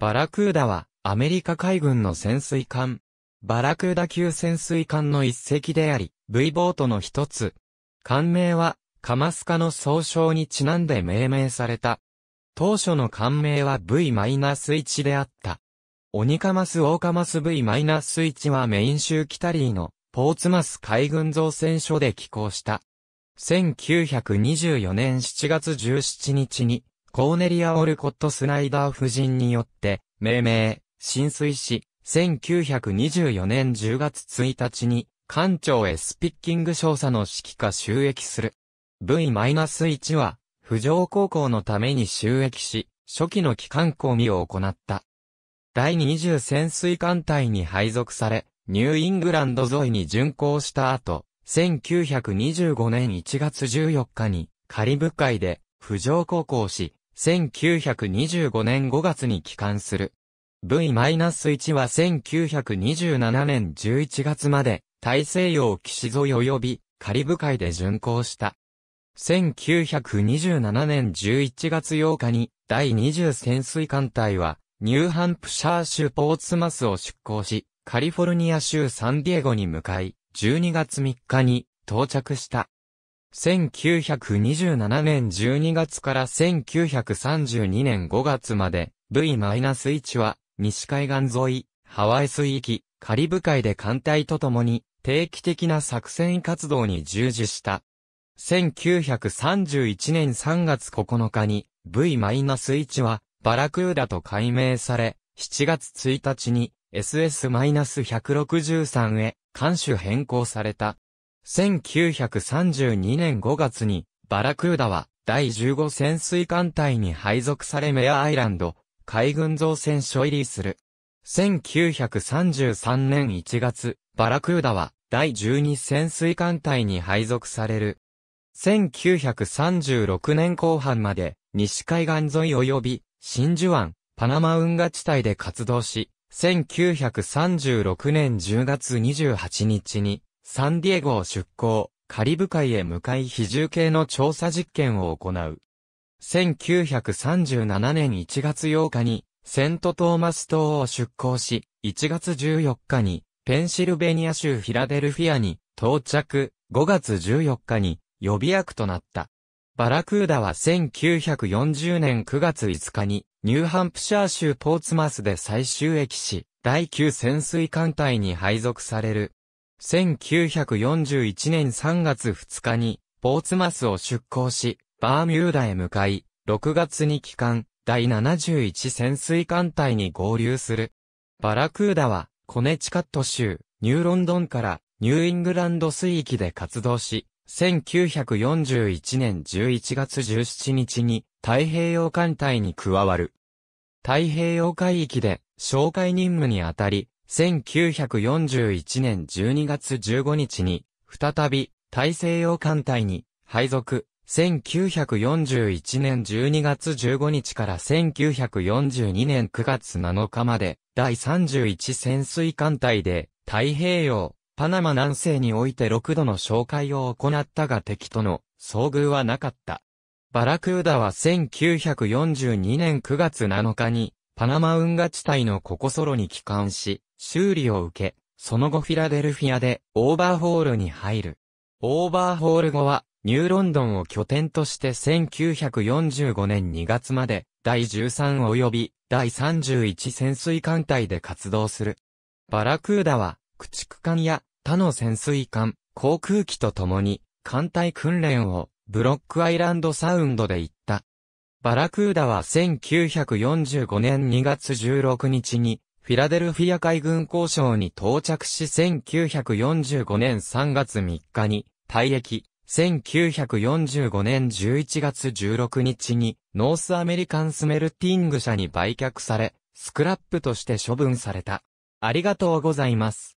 バラクーダは、アメリカ海軍の潜水艦。バラクーダ級潜水艦の一隻であり、V ボートの一つ。艦名は、カマスカの総称にちなんで命名された。当初の艦名は V-1 であった。オニカマス・オーカマス V-1 はメイン州キタリーのポーツマス海軍造船所で寄港した。1924年7月17日にコーネリア・オルコット・スナイダー夫人によって、命名、浸水し、1924年10月1日に、艦長へスピッキング少佐の指揮下収益する。V-1 は、浮上高校のために収益し、初期の機関講義を行った。第20潜水艦隊に配属され、ニューイングランド沿いに巡航した後、1925年1月14日に、カリブ海で、浮上航行し、1925年5月に帰還する。V-1 は1927年11月まで大西洋岸沿い及びカリブ海で巡航した。1927年11月8日に第20潜水艦隊はニューハンプシャー州ポーツマスを出港し、カリフォルニア州サンディエゴに向かい、12月3日に到着した。1927年12月から1932年5月まで、V-1 は、西海岸沿い、ハワイ水域、カリブ海で艦隊とともに、定期的な作戦活動に従事した。1931年3月9日に V-1 はバラクーダと改名され、7月1日に SS-163 へ艦種変更された。1932年5月に、バラクーダは、第15潜水艦隊に配属されメアアイランド、海軍造船所入りする。1933年1月、バラクーダは、第12潜水艦隊に配属される。1936年後半まで、西海岸沿い及び、真珠湾、パナマ運河地帯で活動し、1936年10月28日に、サンディエゴを出港、カリブ海へ向かい比重計の調査実験を行う。1937年1月8日に、セントトーマス島を出港し、1月14日に、ペンシルベニア州フィラデルフィアに到着、5月14日に予備役となった。バラクーダは1940年9月5日に、ニューハンプシャー州ポーツマスで最終駅し、第9潜水艦隊に配属される。1941年3月2日に、ポーツマスを出港し、バーミューダへ向かい、6月に帰還、第71潜水艦隊に合流する。バラクーダは、コネチカット州、ニューロンドンからニューイングランド水域で活動し、1941年11月17日に太平洋艦隊に加わる。太平洋海域で哨戒任務にあたり、1941年12月15日に、再び、大西洋艦隊に、配属。1941年12月15日から1942年9月7日まで、第31潜水艦隊で、太平洋、パナマ南西において6度の紹介を行ったが敵との遭遇はなかった。バラクーダは1942年9月7日にパナマ運河地帯のココソロに帰還し、修理を受け、その後フィラデルフィアでオーバーホールに入る。オーバーホール後は、ニューロンドンを拠点として1945年2月まで、第13及び第31潜水艦隊で活動する。バラクーダは、駆逐艦や他の潜水艦、航空機と共に、艦隊訓練をブロックアイランドサウンドで行った。バラクーダは1945年2月16日に、フィラデルフィア海軍交渉に到着し1945年3月3日に退役、1945年11月16日にノースアメリカンスメルティング社に売却され、スクラップとして処分された。ありがとうございます。